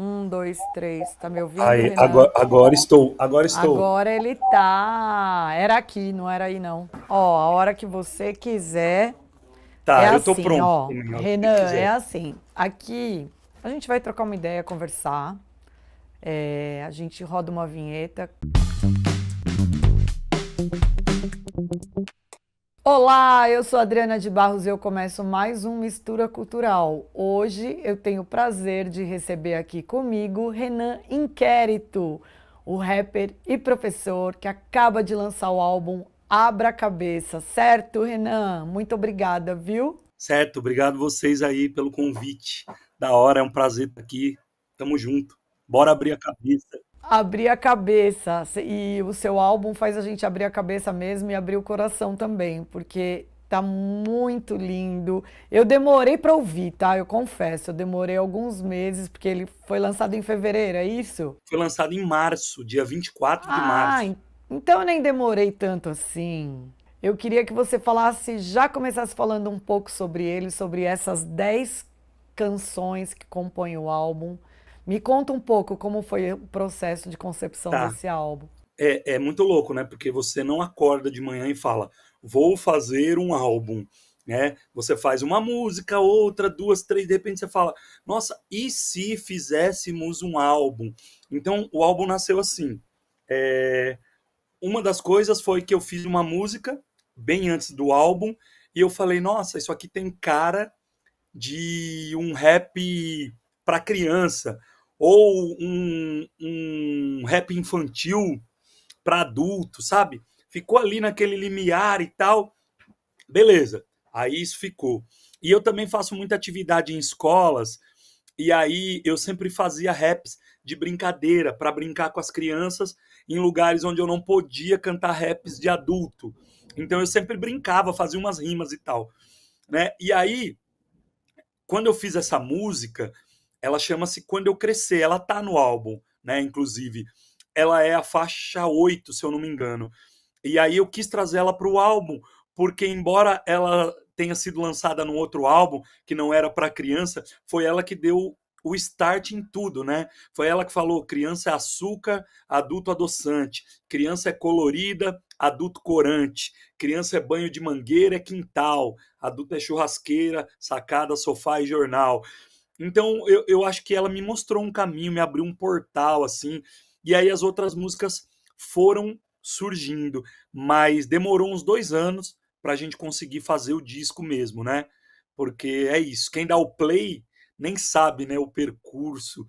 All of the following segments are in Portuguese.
Um, dois, três. Tá me ouvindo? Aí, agora, agora, estou, agora estou. Agora ele tá. Era aqui, não era aí, não. Ó, a hora que você quiser. Tá, é eu assim, tô pronto. Ó, Renan, é assim. Aqui a gente vai trocar uma ideia, conversar. É, a gente roda uma vinheta. Olá, eu sou Adriana de Barros e eu começo mais um Mistura Cultural. Hoje eu tenho o prazer de receber aqui comigo Renan Inquérito, o rapper e professor que acaba de lançar o álbum Abra a Cabeça, certo, Renan? Muito obrigada, viu? Certo, obrigado vocês aí pelo convite. Da hora, é um prazer estar aqui. Tamo junto. Bora abrir a cabeça abrir a cabeça. E o seu álbum faz a gente abrir a cabeça mesmo e abrir o coração também, porque tá muito lindo. Eu demorei para ouvir, tá? Eu confesso, eu demorei alguns meses, porque ele foi lançado em fevereiro, é isso? Foi lançado em março, dia 24 ah, de março. Então eu nem demorei tanto assim. Eu queria que você falasse, já começasse falando um pouco sobre ele, sobre essas 10 canções que compõem o álbum. Me conta um pouco como foi o processo de concepção tá. desse álbum. É, é muito louco, né? Porque você não acorda de manhã e fala, vou fazer um álbum. Né? Você faz uma música, outra, duas, três, de repente você fala, nossa, e se fizéssemos um álbum? Então o álbum nasceu assim. É... Uma das coisas foi que eu fiz uma música bem antes do álbum e eu falei, nossa, isso aqui tem cara de um rap para criança, ou um, um rap infantil para adulto, sabe? Ficou ali naquele limiar e tal. Beleza, aí isso ficou. E eu também faço muita atividade em escolas, e aí eu sempre fazia raps de brincadeira para brincar com as crianças em lugares onde eu não podia cantar raps de adulto. Então eu sempre brincava, fazia umas rimas e tal, né? E aí quando eu fiz essa música, ela chama-se Quando Eu Crescer, ela tá no álbum, né, inclusive. Ela é a faixa 8, se eu não me engano. E aí eu quis trazer ela para o álbum, porque embora ela tenha sido lançada num outro álbum que não era para criança, foi ela que deu o start em tudo, né? Foi ela que falou: criança é açúcar, adulto adoçante, criança é colorida, adulto corante, criança é banho de mangueira, é quintal, adulto é churrasqueira, sacada, sofá e jornal. Então eu, eu acho que ela me mostrou um caminho, me abriu um portal assim, e aí as outras músicas foram surgindo, mas demorou uns dois anos para a gente conseguir fazer o disco mesmo, né? Porque é isso, quem dá o play nem sabe, né, o percurso.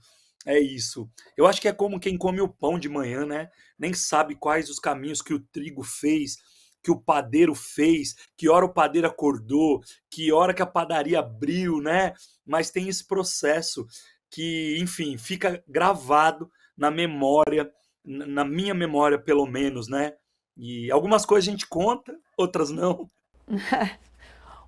É isso. Eu acho que é como quem come o pão de manhã, né? Nem sabe quais os caminhos que o trigo fez que o padeiro fez, que hora o padeiro acordou, que hora que a padaria abriu, né? Mas tem esse processo que, enfim, fica gravado na memória, na minha memória, pelo menos, né? E algumas coisas a gente conta, outras não.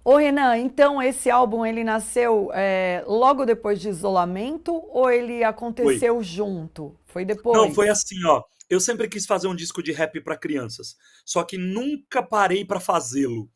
Ô Renan, então esse álbum ele nasceu é, logo depois de isolamento ou ele aconteceu foi. junto? Foi depois? Não, foi assim, ó. Eu sempre quis fazer um disco de rap para crianças, só que nunca parei para fazê-lo.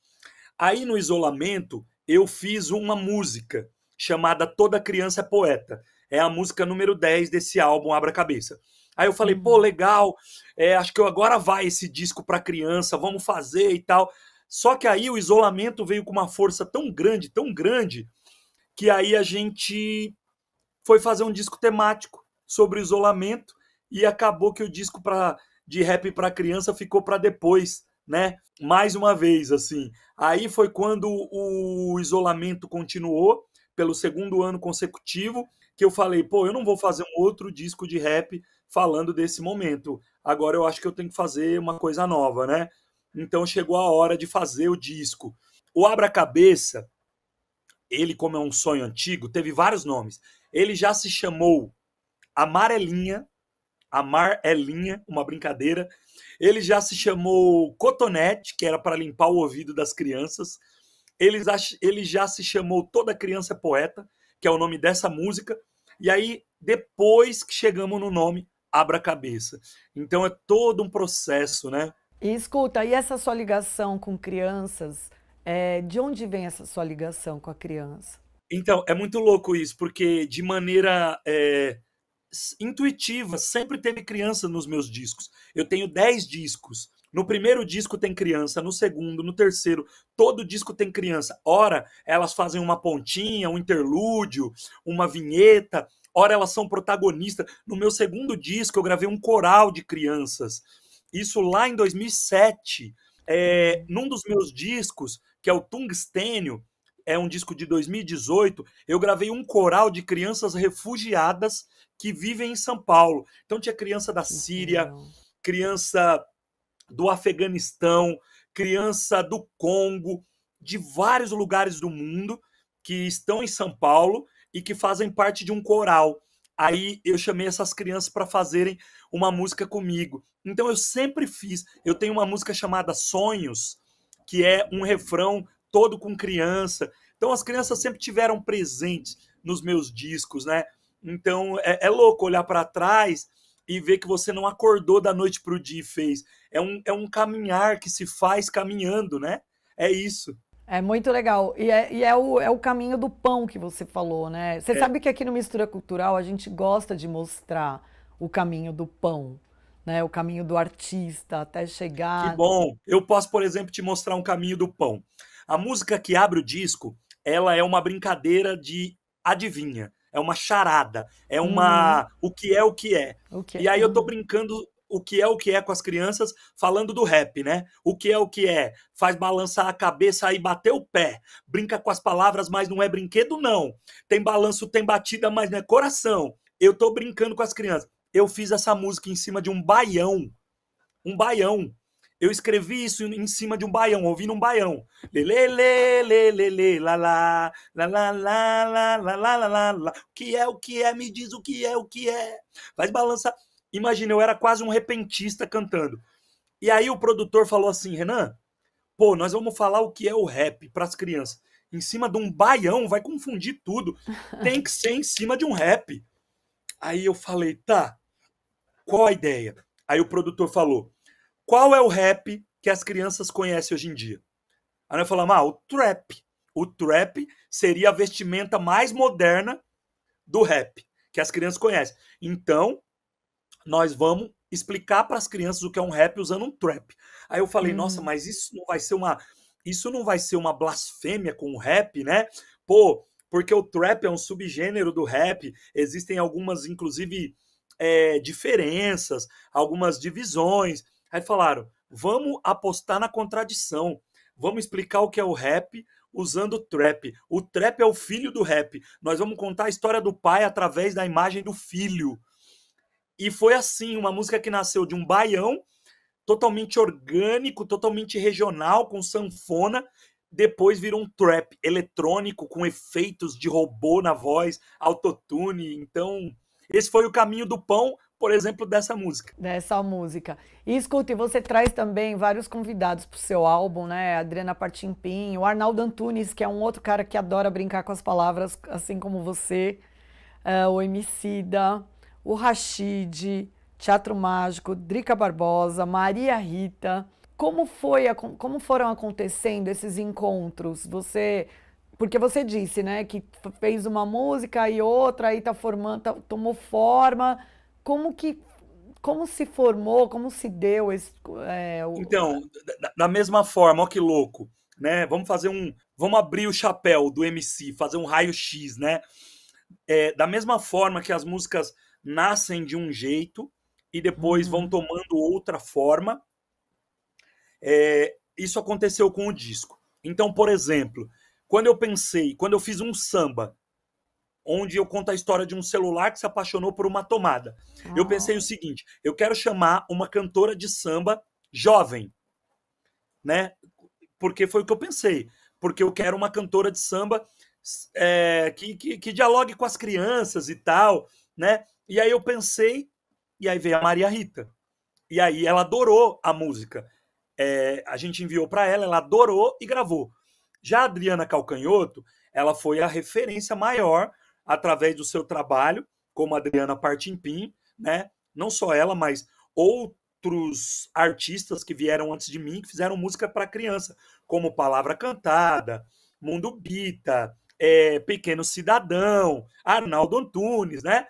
Aí no isolamento, eu fiz uma música chamada Toda Criança é Poeta. É a música número 10 desse álbum Abra Cabeça. Aí eu falei, pô, uhum. legal, é, acho que agora vai esse disco para criança, vamos fazer e tal. Só que aí o isolamento veio com uma força tão grande, tão grande, que aí a gente foi fazer um disco temático sobre isolamento e acabou que o disco pra, de rap para criança ficou para depois, né? Mais uma vez, assim. Aí foi quando o isolamento continuou pelo segundo ano consecutivo que eu falei, pô, eu não vou fazer um outro disco de rap falando desse momento. Agora eu acho que eu tenho que fazer uma coisa nova, né? Então chegou a hora de fazer o disco. O Abra Cabeça, ele, como é um sonho antigo, teve vários nomes. Ele já se chamou Amarelinha, Amar é linha, uma brincadeira. Ele já se chamou Cotonete, que era para limpar o ouvido das crianças. Ele, ele já se chamou Toda Criança é Poeta, que é o nome dessa música. E aí, depois que chegamos no nome, abra a cabeça. Então é todo um processo, né? E escuta, e essa sua ligação com crianças? É, de onde vem essa sua ligação com a criança? Então, é muito louco isso, porque de maneira é, intuitiva, sempre teve criança nos meus discos. Eu tenho 10 discos. No primeiro disco tem criança, no segundo, no terceiro, todo disco tem criança. Ora, elas fazem uma pontinha, um interlúdio, uma vinheta, ora elas são protagonistas. No meu segundo disco eu gravei um coral de crianças. Isso lá em 2007. É, num dos meus discos, que é o Tungstênio, é um disco de 2018. Eu gravei um coral de crianças refugiadas que vivem em São Paulo. Então tinha criança da Síria, criança do Afeganistão, criança do Congo, de vários lugares do mundo que estão em São Paulo e que fazem parte de um coral. Aí eu chamei essas crianças para fazerem uma música comigo. Então eu sempre fiz. Eu tenho uma música chamada Sonhos, que é um refrão todo com criança. Então as crianças sempre tiveram presentes nos meus discos, né? Então é, é louco olhar para trás e ver que você não acordou da noite para o dia e fez. É um, é um caminhar que se faz caminhando, né? É isso. É muito legal. E é, e é, o, é o caminho do pão que você falou, né? Você é. sabe que aqui no Mistura Cultural a gente gosta de mostrar o caminho do pão, né? O caminho do artista até chegar. Que bom! Eu posso, por exemplo, te mostrar um caminho do pão. A música que abre o disco, ela é uma brincadeira de adivinha, é uma charada, é uma hum. o que é o que é. e aí eu tô uhum. brincando o que é o que é com as crianças, falando do rap, né? O que é o que é? Faz balançar a cabeça e bater o pé. Brinca com as palavras, mas não é brinquedo, não. Tem balanço, tem batida, mas não é coração. Eu tô brincando com as crianças. Eu fiz essa música em cima de um baião. Um baião. Eu escrevi isso em cima de um baião, ouvindo um baião. lele lele lele la la la la la la la la lá, lá, lá, O que é, o que é, me diz o que é, o que é. Faz balança. Imagina, eu era quase um repentista cantando. E aí o produtor falou assim, Renan, pô, nós vamos falar o que é o rap para as crianças. Em cima de um baião, vai confundir tudo. Tem que ser em cima de um rap. Aí eu falei, tá, qual a ideia? Aí o produtor falou, qual é o rap que as crianças conhecem hoje em dia? Aí eu falava, ah, o trap. O trap seria a vestimenta mais moderna do rap, que as crianças conhecem. Então, nós vamos explicar para as crianças o que é um rap usando um trap. Aí eu falei, hum. nossa, uhum. mas isso não vai ser uma isso não vai ser uma blasfêmia com o rap, né? Pô, porque o trap é um subgênero do rap, existem algumas inclusive é, diferenças, algumas divisões. Aí falaram: vamos apostar na contradição. Vamos explicar o que é o rap usando o trap. O trap é o filho do rap. Nós vamos contar a história do pai através da imagem do filho. E foi assim, uma música que nasceu de um baião totalmente orgânico, totalmente regional, com sanfona, depois virou um trap eletrônico com efeitos de robô na voz, autotune. Então, esse foi o caminho do pão por exemplo, dessa música. Dessa música. E escuta, e você traz também vários convidados pro seu álbum, né? Adriana Partimpim, o Arnaldo Antunes, que é um outro cara que adora brincar com as palavras, assim como você, uh, o Emicida, o Rashid, Teatro Mágico, Drica Barbosa, Maria Rita. Como, foi como foram acontecendo esses encontros? Você porque você disse, né, que fez uma música e outra aí tá formando, tá, tomou forma como que como se formou, como se deu esse, é, o... Então, da, da, mesma forma, ó que louco, né? Vamos fazer um, vamos abrir o chapéu do MC, fazer um raio X, né? É, da mesma forma que as músicas nascem de um jeito e depois uhum. vão tomando outra forma, é, isso aconteceu com o disco. Então, por exemplo, quando eu pensei, quando eu fiz um samba onde eu conto a história de um celular que se apaixonou por uma tomada. Eu ah. pensei o seguinte: eu quero chamar uma cantora de samba jovem, né? Porque foi o que eu pensei. Porque eu quero uma cantora de samba é, que, que, que dialogue com as crianças e tal, né? E aí eu pensei, e aí veio a Maria Rita. E aí ela adorou a música. É, a gente enviou para ela, ela adorou e gravou. Já a Adriana Calcanhoto, ela foi a referência maior através do seu trabalho, como a Adriana Partimpim, né? Não só ela, mas outros artistas que vieram antes de mim que fizeram música para criança, como Palavra Cantada, Mundo Bita, é, Pequeno Cidadão, Arnaldo Antunes, né?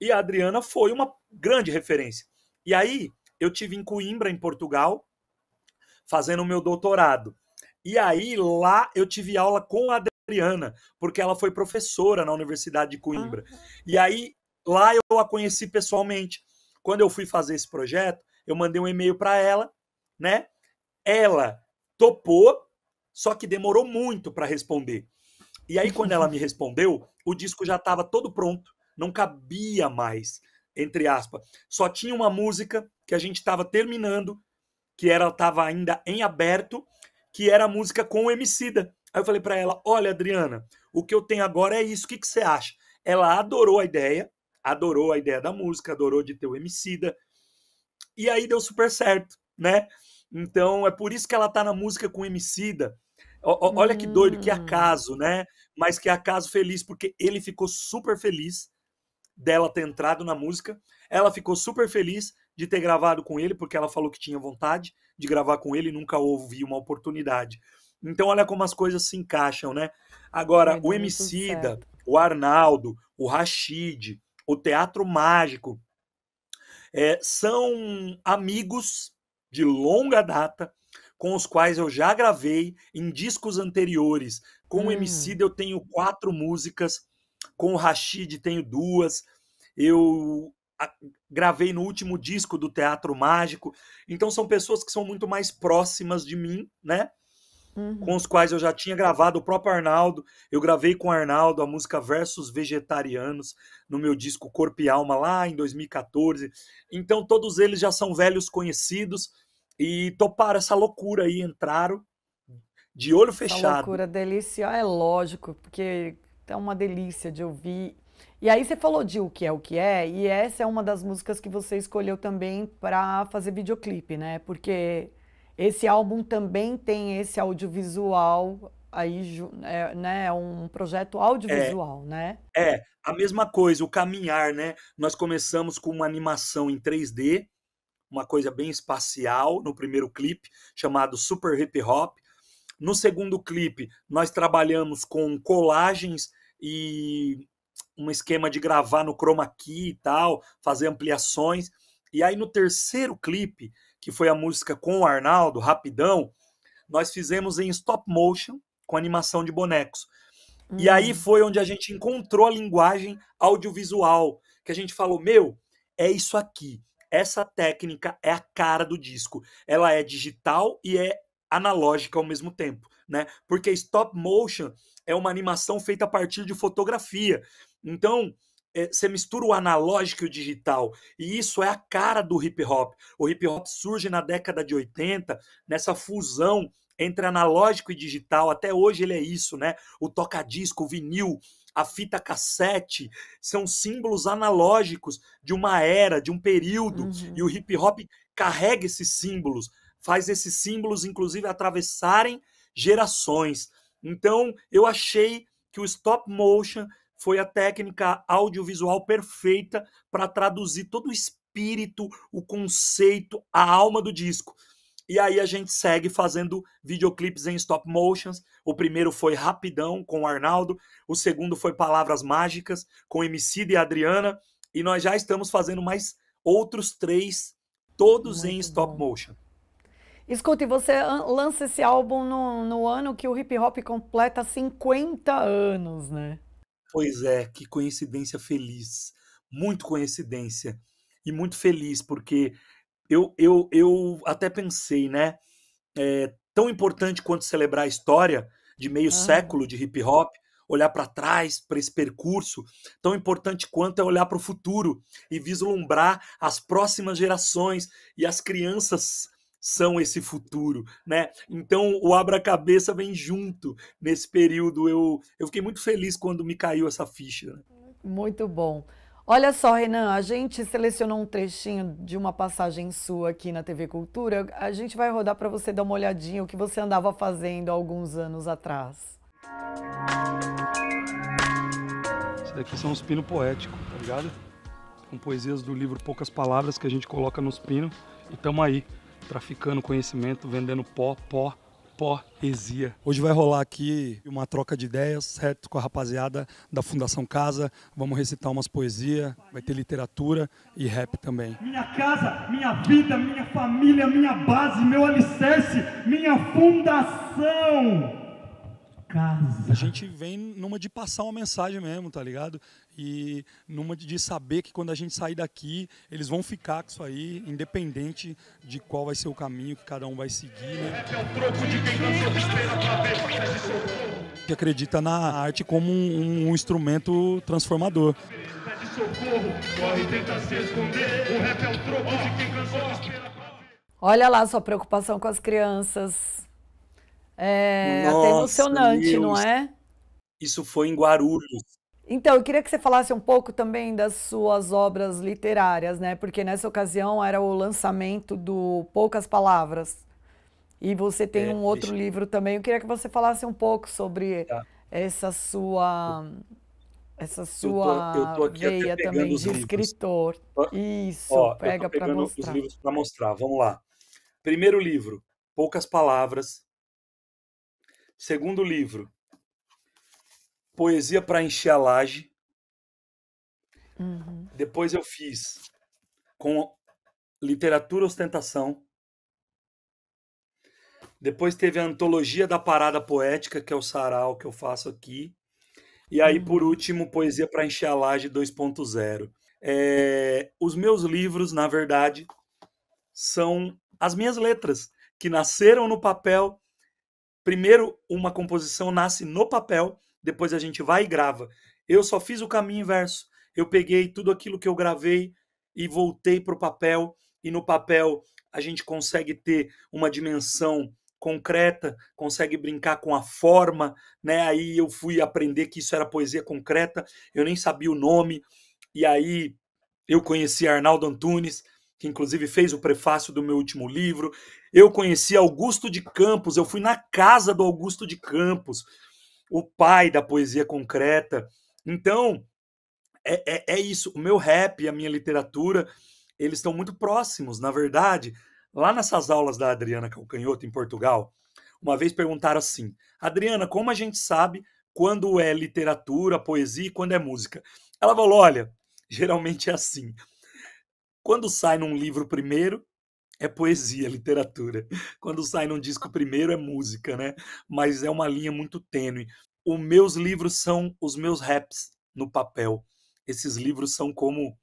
E a Adriana foi uma grande referência. E aí eu tive em Coimbra, em Portugal, fazendo o meu doutorado. E aí lá eu tive aula com a Mariana, porque ela foi professora na Universidade de Coimbra. Ah. E aí, lá eu a conheci pessoalmente. Quando eu fui fazer esse projeto, eu mandei um e-mail para ela, né? Ela topou, só que demorou muito para responder. E aí, quando ela me respondeu, o disco já estava todo pronto, não cabia mais, entre aspas. Só tinha uma música que a gente estava terminando, que era estava ainda em aberto, que era a música com o Emicida, Aí eu falei para ela: olha, Adriana, o que eu tenho agora é isso, o que, que você acha? Ela adorou a ideia, adorou a ideia da música, adorou de ter o Emicida, e aí deu super certo, né? Então é por isso que ela tá na música com o Emicida. O, olha que doido, que hum. acaso, né? Mas que acaso feliz, porque ele ficou super feliz dela ter entrado na música. Ela ficou super feliz de ter gravado com ele, porque ela falou que tinha vontade de gravar com ele e nunca houve uma oportunidade. Então, olha como as coisas se encaixam, né? Agora, é o Emicida, certo. o Arnaldo, o Rashid, o Teatro Mágico, é, são amigos de longa data, com os quais eu já gravei em discos anteriores. Com hum. o Emicida eu tenho quatro músicas, com o Rashid tenho duas. Eu gravei no último disco do Teatro Mágico. Então são pessoas que são muito mais próximas de mim, né? uhum. com os quais eu já tinha gravado o próprio Arnaldo. Eu gravei com o Arnaldo a música Versos Vegetarianos no meu disco Corpo e Alma lá em 2014. Então todos eles já são velhos conhecidos e toparam essa loucura aí, entraram de olho fechado. Essa loucura deliciosa, é lógico, porque é uma delícia de ouvir. E aí você falou de O Que É O Que É, e essa é uma das músicas que você escolheu também para fazer videoclipe, né? Porque esse álbum também tem esse audiovisual aí, é, né? É um projeto audiovisual, né? é, né? É, a mesma coisa, o caminhar, né? Nós começamos com uma animação em 3D, uma coisa bem espacial no primeiro clipe, chamado Super Hip Hop. No segundo clipe, nós trabalhamos com colagens e um esquema de gravar no chroma key e tal, fazer ampliações. E aí no terceiro clipe, que foi a música com o Arnaldo, Rapidão, nós fizemos em stop motion, com animação de bonecos. E aí hum. foi onde a gente encontrou a linguagem audiovisual, que a gente falou: meu, é isso aqui. Essa técnica é a cara do disco. Ela é digital e é analógica ao mesmo tempo, né? Porque stop motion é uma animação feita a partir de fotografia. Então, é, você mistura o analógico e o digital. E isso é a cara do hip hop. O hip hop surge na década de 80, nessa fusão entre analógico e digital. Até hoje ele é isso, né? O toca-disco, o vinil, a fita cassete são símbolos analógicos de uma era, de um período. Uhum. E o hip hop carrega esses símbolos, faz esses símbolos, inclusive, atravessarem gerações. Então, eu achei que o stop motion foi a técnica audiovisual perfeita para traduzir todo o espírito, o conceito, a alma do disco. E aí a gente segue fazendo videoclipes em stop motions. O primeiro foi Rapidão com o Arnaldo, o segundo foi Palavras Mágicas com Emicida e Adriana, e nós já estamos fazendo mais outros três, todos Muito em stop bom. motion. Escute, você lança esse álbum no, no ano que o hip hop completa 50 anos, né? Pois é, que coincidência feliz. Muito coincidência. E muito feliz, porque eu, eu, eu até pensei, né? É tão importante quanto celebrar a história de meio ah. século de hip hop, olhar para trás, para esse percurso, tão importante quanto é olhar para o futuro e vislumbrar as próximas gerações e as crianças são esse futuro, né? Então o abra-cabeça vem junto nesse período. Eu, eu fiquei muito feliz quando me caiu essa ficha. Né? Muito bom. Olha só, Renan, a gente selecionou um trechinho de uma passagem sua aqui na TV Cultura. A gente vai rodar para você dar uma olhadinha o que você andava fazendo alguns anos atrás. Isso daqui são os pinos poéticos, tá ligado? São poesias do livro Poucas Palavras que a gente coloca nos pinos e tamo aí traficando conhecimento, vendendo pó, pó, poesia. Hoje vai rolar aqui uma troca de ideias, certo? Com a rapaziada da Fundação Casa. Vamos recitar umas poesias, vai ter literatura e rap também. Minha casa, minha vida, minha família, minha base, meu alicerce, minha fundação casa. A gente vem numa de passar uma mensagem mesmo, tá ligado? E numa de saber que quando a gente sair daqui, eles vão ficar com isso aí, independente de qual vai ser o caminho que cada um vai seguir, né? É, é o troco de quem cansou de pra ver que acredita na arte como um, um instrumento transformador. É Olha lá sua preocupação com as crianças. É Nossa, até emocionante, Deus. não é? Isso foi em Guarulhos. Então, eu queria que você falasse um pouco também das suas obras literárias, né? Porque nessa ocasião era o lançamento do Poucas Palavras. E você tem é, um outro deixa... livro também. Eu queria que você falasse um pouco sobre tá. essa sua essa sua eu tô, eu tô aqui veia também de livros. escritor. Isso, Ó, pega para mostrar. os livros para mostrar. Vamos lá. Primeiro livro, Poucas Palavras, Segundo livro, Poesia para Encher a Laje. Uhum. Depois eu fiz com Literatura Ostentação. Depois teve a Antologia da Parada Poética, que é o sarau que eu faço aqui. E aí, uhum. por último, Poesia para Encher a Laje 2.0. É, os meus livros, na verdade, são as minhas letras, que nasceram no papel Primeiro, uma composição nasce no papel, depois a gente vai e grava. Eu só fiz o caminho inverso. Eu peguei tudo aquilo que eu gravei e voltei para o papel, e no papel a gente consegue ter uma dimensão concreta, consegue brincar com a forma, né? Aí eu fui aprender que isso era poesia concreta, eu nem sabia o nome, e aí eu conheci Arnaldo Antunes, que inclusive fez o prefácio do meu último livro. Eu conheci Augusto de Campos, eu fui na casa do Augusto de Campos, o pai da poesia concreta. Então, é, é, é isso. O meu rap e a minha literatura, eles estão muito próximos. Na verdade, lá nessas aulas da Adriana Calcanhoto, em Portugal, uma vez perguntaram assim: Adriana, como a gente sabe quando é literatura, poesia e quando é música? Ela falou: olha, geralmente é assim quando sai num livro primeiro, é poesia, literatura. Quando sai num disco ah. primeiro, é música, né? Mas é uma linha muito tênue. Os meus livros são os meus raps no papel. Esses livros são como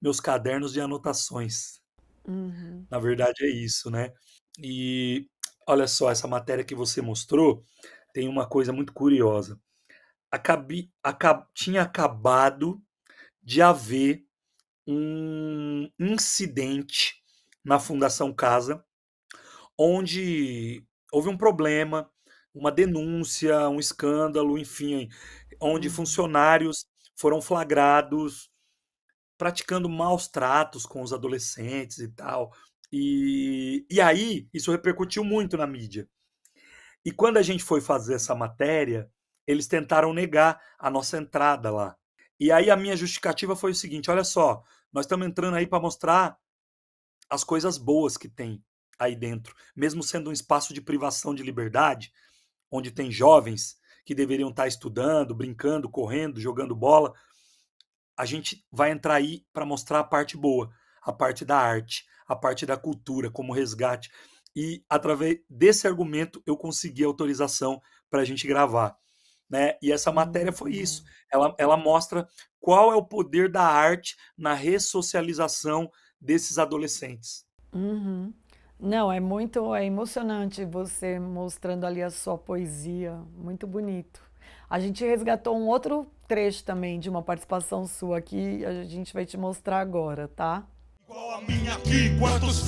meus cadernos de anotações. Uhum. Na verdade, é isso, né? E olha só, essa matéria que você mostrou tem uma coisa muito curiosa. Acabi, acab, tinha acabado de haver um incidente na Fundação Casa, onde houve um problema, uma denúncia, um escândalo, enfim, onde hum. funcionários foram flagrados praticando maus tratos com os adolescentes e tal. E, e aí isso repercutiu muito na mídia. E quando a gente foi fazer essa matéria, eles tentaram negar a nossa entrada lá. E aí a minha justificativa foi o seguinte: olha só, nós estamos entrando aí para mostrar as coisas boas que tem aí dentro, mesmo sendo um espaço de privação de liberdade, onde tem jovens que deveriam estar tá estudando, brincando, correndo, jogando bola. A gente vai entrar aí para mostrar a parte boa, a parte da arte, a parte da cultura como resgate. E através desse argumento eu consegui autorização para a gente gravar. Né? E essa uhum. matéria foi isso. Ela, ela mostra qual é o poder da arte na ressocialização desses adolescentes. Uhum. Não, é muito é emocionante você mostrando ali a sua poesia, muito bonito. A gente resgatou um outro trecho também de uma participação sua que a gente vai te mostrar agora, tá? Igual a minha aqui, quantos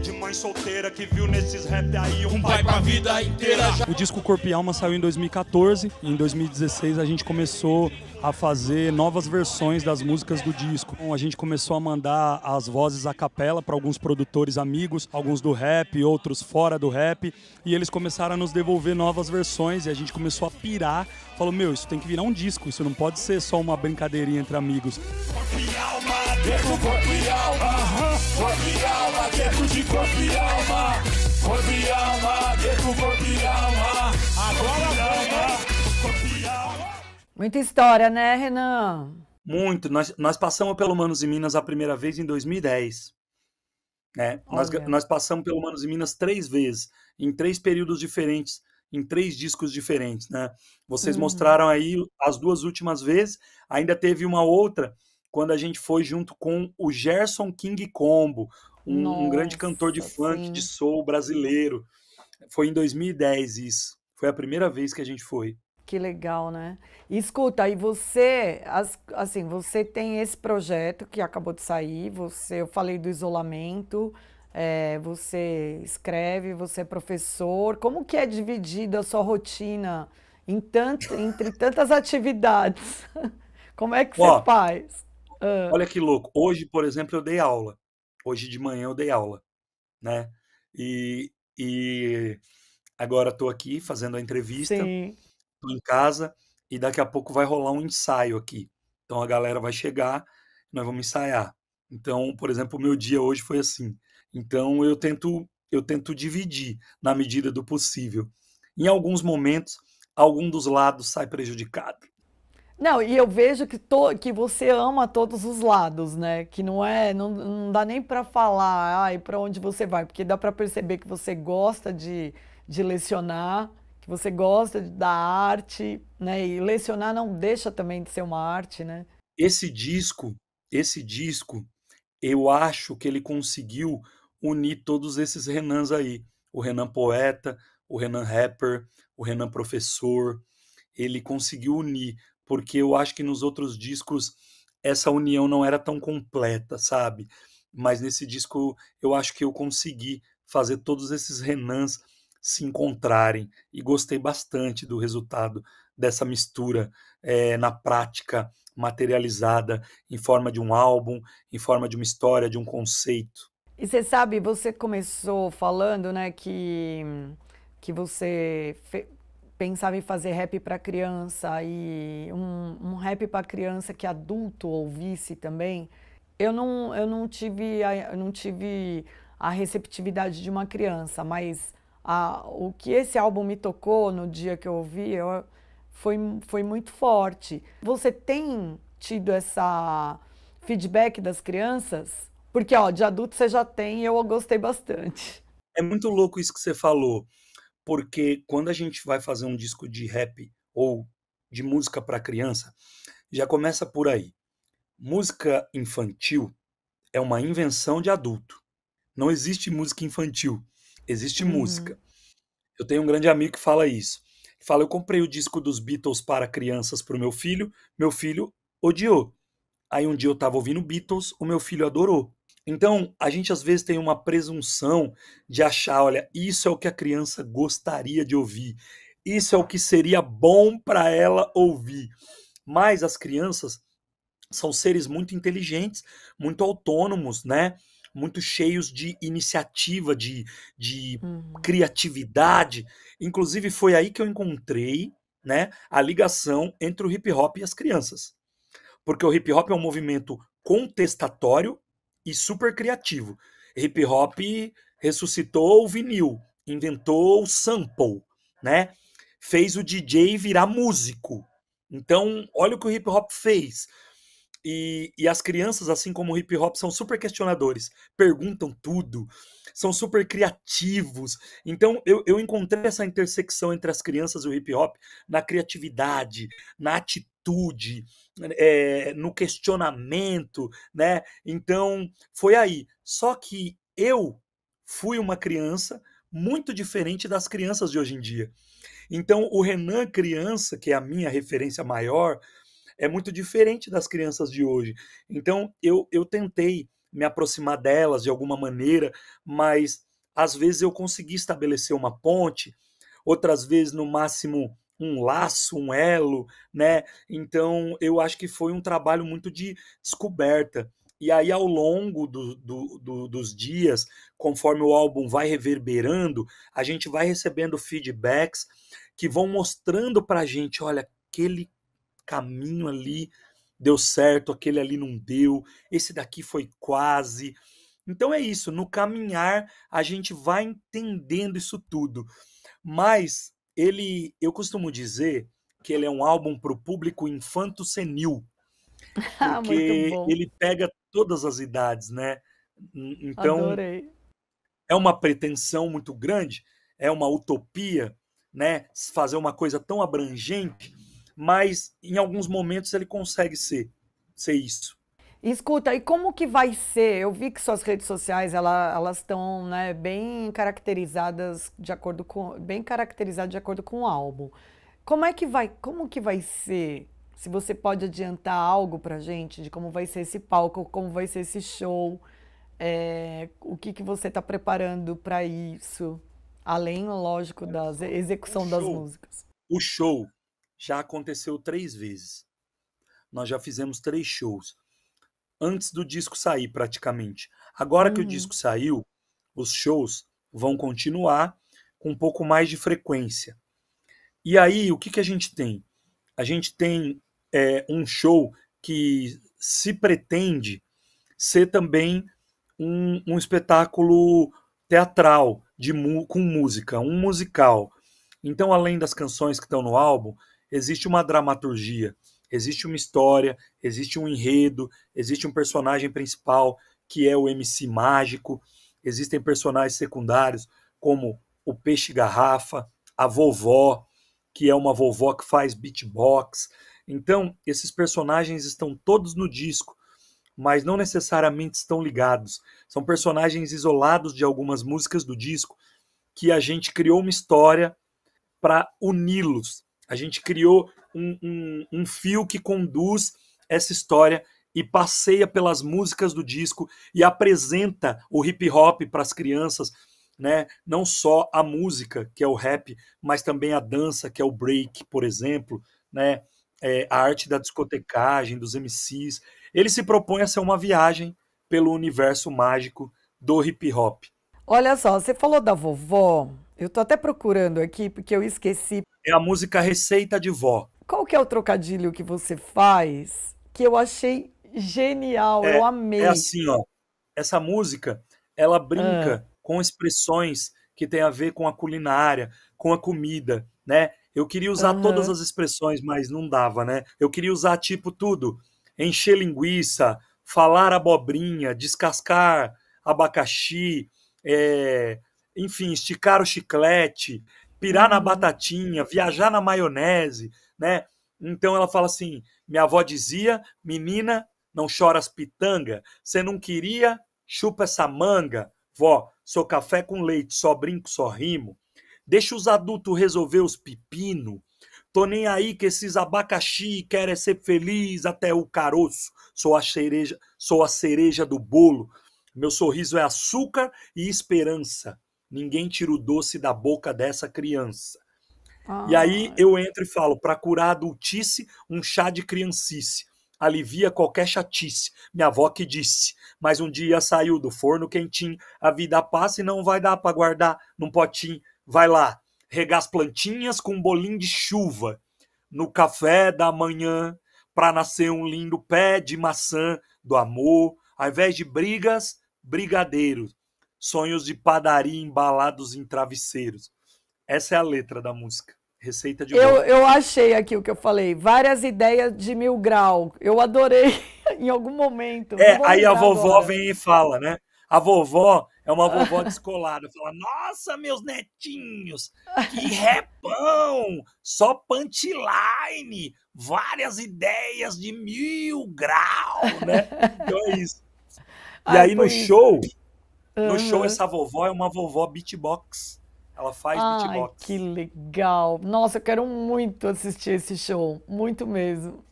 De mãe solteira que viu nesses rap aí Um pai pra vida inteira O disco Corpo e Alma saiu em 2014 E em 2016 a gente começou a fazer novas versões das músicas do disco. Então, a gente começou a mandar as vozes a capela para alguns produtores amigos, alguns do rap, outros fora do rap, e eles começaram a nos devolver novas versões e a gente começou a pirar. Falou: "Meu, isso tem que virar um disco, isso não pode ser só uma brincadeirinha entre amigos". Corpo e alma dentro corpo e alma. Corpo e alma, dentro de corpo e alma. Corpo e alma, dentro corpo e alma. Agora alma, corpo e alma. Muita história, né, Renan? Muito. Nós, nós passamos pelo Manos e Minas a primeira vez em 2010. né? nós, nós passamos pelo Manos e Minas três vezes, em três períodos diferentes em três discos diferentes, né? Vocês uhum. mostraram aí as duas últimas vezes, ainda teve uma outra quando a gente foi junto com o Gerson King Combo, um, Nossa, um grande cantor de sim. funk, de soul brasileiro. Foi em 2010 isso. Foi a primeira vez que a gente foi. Que legal, né? E, escuta, e você, assim, você tem esse projeto que acabou de sair, você, eu falei do isolamento, é, você escreve, você é professor. Como que é dividida a sua rotina em tanto, entre tantas atividades? Como é que Ó, você faz? Uh... Olha que louco. Hoje, por exemplo, eu dei aula. Hoje de manhã eu dei aula, né? E, e agora estou aqui fazendo a entrevista. Sim. Tô em casa e daqui a pouco vai rolar um ensaio aqui. Então a galera vai chegar, nós vamos ensaiar. Então, por exemplo, o meu dia hoje foi assim. Então eu tento eu tento dividir na medida do possível. Em alguns momentos, algum dos lados sai prejudicado. Não, e eu vejo que, to, que você ama todos os lados, né? Que não é, não, não dá nem para falar, ai, para onde você vai, porque dá para perceber que você gosta de, de lecionar, que você gosta da arte, né? E lecionar não deixa também de ser uma arte, né? Esse disco, esse disco, eu acho que ele conseguiu unir todos esses Renans aí, o Renan poeta, o Renan rapper, o Renan professor, ele conseguiu unir porque eu acho que nos outros discos essa união não era tão completa, sabe? Mas nesse disco eu acho que eu consegui fazer todos esses Renans se encontrarem e gostei bastante do resultado dessa mistura é, na prática materializada em forma de um álbum, em forma de uma história, de um conceito. E você sabe, você começou falando, né, que que você pensava em fazer rap para criança e um, um rap para criança que adulto ouvisse também. Eu não, eu não tive, a, não tive a receptividade de uma criança, mas a, o que esse álbum me tocou no dia que eu ouvi eu, foi, foi muito forte. Você tem tido essa feedback das crianças? Porque, ó, de adulto você já tem e eu gostei bastante. É muito louco isso que você falou porque quando a gente vai fazer um disco de rap ou de música para criança, já começa por aí. Música infantil é uma invenção de adulto. Não existe música infantil, existe uhum. música. Eu tenho um grande amigo que fala isso. fala: Eu comprei o disco dos Beatles para crianças para o meu filho, meu filho odiou. Aí um dia eu estava ouvindo Beatles, o meu filho adorou. Então, a gente às vezes tem uma presunção de achar, olha, isso é o que a criança gostaria de ouvir, isso é o que seria bom para ela ouvir. Mas as crianças são seres muito inteligentes, muito autônomos, né? Muito cheios de iniciativa, de, de uhum. criatividade. Inclusive, foi aí que eu encontrei né, a ligação entre o hip hop e as crianças. Porque o hip hop é um movimento contestatório e super criativo. Hip hop ressuscitou o vinil, inventou o sample, né? Fez o DJ virar músico. Então, olha o que o hip hop fez. E, e, as crianças, assim como o hip hop, são super questionadores, perguntam tudo, são super criativos. Então eu, eu encontrei essa intersecção entre as crianças e o hip hop na criatividade, na atitude, é, no questionamento, né? Então foi aí. Só que eu fui uma criança muito diferente das crianças de hoje em dia. Então o Renan criança, que é a minha referência maior, é muito diferente das crianças de hoje. Então eu, eu tentei me aproximar delas de alguma maneira, mas às vezes eu consegui estabelecer uma ponte, outras vezes no máximo um laço, um elo, né? Então eu acho que foi um trabalho muito de descoberta. E aí, ao longo do, do, do, dos dias, conforme o álbum vai reverberando, a gente vai recebendo feedbacks que vão mostrando para a gente: olha, aquele caminho ali deu certo, aquele ali não deu, esse daqui foi quase. Então é isso, no caminhar a gente vai entendendo isso tudo. Mas ele, eu costumo dizer que ele é um álbum para o público infanto senil, ah, porque ele pega todas as idades, né? Então Adorei. é uma pretensão muito grande, é uma utopia, né? Fazer uma coisa tão abrangente, mas em alguns momentos ele consegue ser, ser isso. Escuta, e como que vai ser? Eu vi que suas redes sociais ela, elas estão né, bem caracterizadas de acordo com bem caracterizadas de acordo com o álbum. Como é que vai? Como que vai ser? Se você pode adiantar algo para gente de como vai ser esse palco, como vai ser esse show, é, o que, que você está preparando para isso, além, lógico, da execução das músicas. O show já aconteceu três vezes. Nós já fizemos três shows. Antes do disco sair, praticamente. Agora uhum. que o uhum. disco saiu, os shows vão continuar com um pouco mais de frequência. E aí, o que, que a gente tem? A gente tem é, um show que se pretende ser também um, um espetáculo teatral de, com música, um musical. Então, além das canções que estão no álbum, existe uma dramaturgia, existe uma história, existe um enredo, existe um personagem principal que é o MC mágico, existem personagens secundários como o peixe garrafa, a vovó, que é uma vovó que faz beatbox. Então, esses personagens estão todos no disco, mas não necessariamente estão ligados. São personagens isolados de algumas músicas do disco que a gente criou uma história para uni-los, a gente criou um, um, um fio que conduz essa história e passeia pelas músicas do disco e apresenta o hip hop para as crianças, né? Não só a música, que é o rap, mas também a dança, que é o break, por exemplo, né? É, a arte da discotecagem, dos MCs. Ele se propõe a ser uma viagem pelo universo mágico do hip hop. Olha só, você falou da vovó. Eu tô até procurando aqui porque eu esqueci é a música Receita de Vó. Qual que é o trocadilho que você faz que eu achei genial, é, eu amei. É assim, ó. Essa música, ela brinca ah. com expressões que tem a ver com a culinária, com a comida, né? Eu queria usar uhum. todas as expressões, mas não dava, né? Eu queria usar tipo tudo: encher linguiça, falar abobrinha, descascar abacaxi, é, enfim, esticar o chiclete pirar na batatinha, viajar na maionese, né? Então ela fala assim: minha avó dizia, menina, não choras pitanga, você não queria, chupa essa manga, vó, sou café com leite, só brinco, só rimo. Deixa os adultos resolver os pepino. Tô nem aí que esses abacaxi querem ser feliz até o caroço. Sou a cereja, sou a cereja do bolo. Meu sorriso é açúcar e esperança. Ninguém tira o doce da boca dessa criança. Ah. E aí ah. eu entro e falo: para curar a adultice, um chá de criancice. Alivia qualquer chatice. Minha avó que disse. Mas um dia saiu do forno quentinho. A vida passa e não vai dar para guardar num potinho. Vai lá, regar as plantinhas com um bolinho de chuva. No café da manhã, para nascer um lindo pé de maçã do amor. Ao invés de brigas, brigadeiro sonhos de padaria embalados em travesseiros. Essa é a letra da música. Receita de eu, eu achei aqui o que eu falei. Várias ideias de mil grau. Eu adorei em algum momento. É, aí a vovó agora. vem e fala, né? A vovó é uma vovó descolada. Fala, nossa, meus netinhos, que repão! Só punchline! Várias ideias de mil grau, né? Então é isso. E Ai, aí no isso. show, no show, essa vovó é uma vovó beatbox. Ela faz Ai, beatbox. Que legal. Nossa, eu quero muito assistir esse show. Muito mesmo.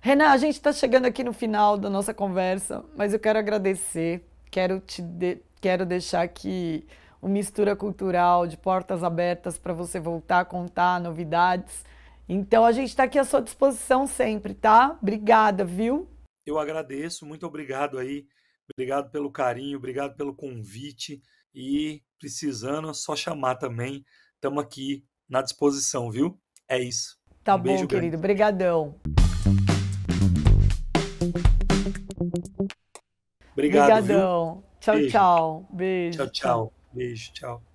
Renan, a gente está chegando aqui no final da nossa conversa, mas eu quero agradecer. Quero te de... quero deixar aqui o Mistura Cultural de portas abertas para você voltar a contar novidades. Então a gente está aqui à sua disposição sempre, tá? Obrigada, viu? Eu agradeço, muito obrigado aí Obrigado pelo carinho, obrigado pelo convite. E precisando, é só chamar também. Estamos aqui na disposição, viu? É isso. Tá um bom, beijo, querido. Obrigadão. Obrigado. Obrigadão. Tchau, tchau. Beijo. Tchau, tchau. Beijo, tchau.